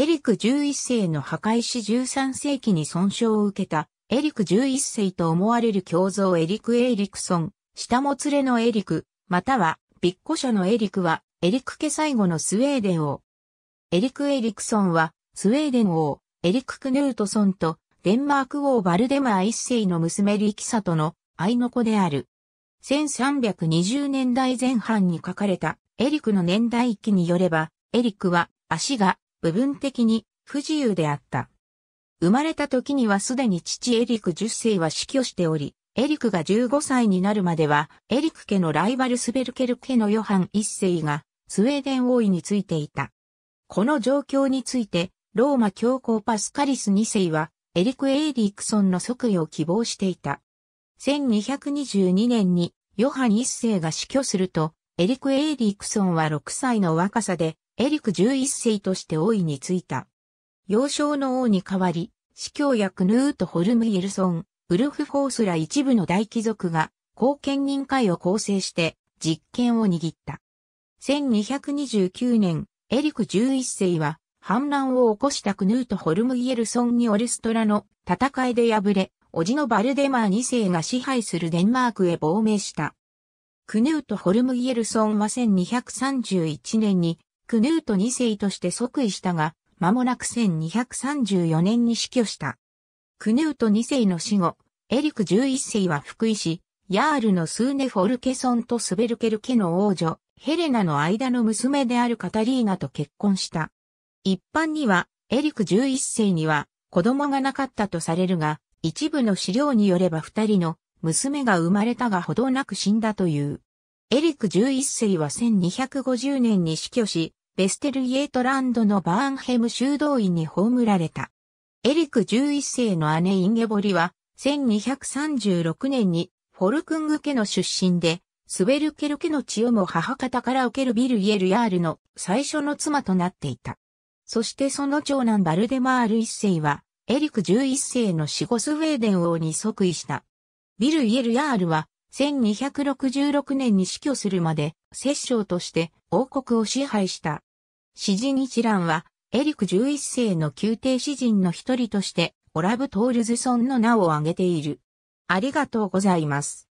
エリク11世の破壊し13世紀に損傷を受けた、エリク11世と思われる胸像エリク・エイリクソン、下も連れのエリク、または、ビッコ社のエリクは、エリク家最後のスウェーデン王。エリク・エリクソンは、スウェーデン王、エリク・クヌートソンと、デンマーク王バルデマー一世の娘リキサとの愛の子である。1320年代前半に書かれたエリクの年代記によれば、エリクは足が部分的に不自由であった。生まれた時にはすでに父エリク10世は死去しており、エリクが15歳になるまでは、エリク家のライバルスベルケル家のヨハン1世が、スウェーデン王位についていた。この状況について、ローマ教皇パスカリス2世は、エリク・エーリークソンの即位を希望していた。1222年に、ヨハン1世が死去すると、エリク・エーリークソンは6歳の若さで、エリク11世として王位についた。幼少の王に代わり、司教やクヌート・ホルム・イェルソン、ウルフ・フォースら一部の大貴族が後見人会を構成して実権を握った。1229年、エリク11世は反乱を起こしたクヌート・ホルム・イェルソンにオルストラの戦いで敗れ、叔父のバルデマー2世が支配するデンマークへ亡命した。クヌート・ホルム・イェルソンは1231年にクヌート2世として即位したが、間もなく1234年に死去した。クヌート2世の死後、エリク11世は福井し、ヤールのスーネ・フォルケソンとスベルケル家の王女、ヘレナの間の娘であるカタリーナと結婚した。一般には、エリク11世には子供がなかったとされるが、一部の資料によれば二人の娘が生まれたがほどなく死んだという。エリク11世は1250年に死去し、ベステル・イエートランドのバーンヘム修道院に葬られた。エリク11世の姉インゲボリは、1236年にフォルクング家の出身で、スベルケル家の血をも母方から受けるビル・イエル・ヤールの最初の妻となっていた。そしてその長男バルデマール1世は、エリク11世の死後スウェーデン王に即位した。ビル・イエル・ヤールは、1266年に死去するまで、摂政として王国を支配した。詩人一覧は、エリク11世の宮廷詩人の一人として、オラブ・トールズソンの名を挙げている。ありがとうございます。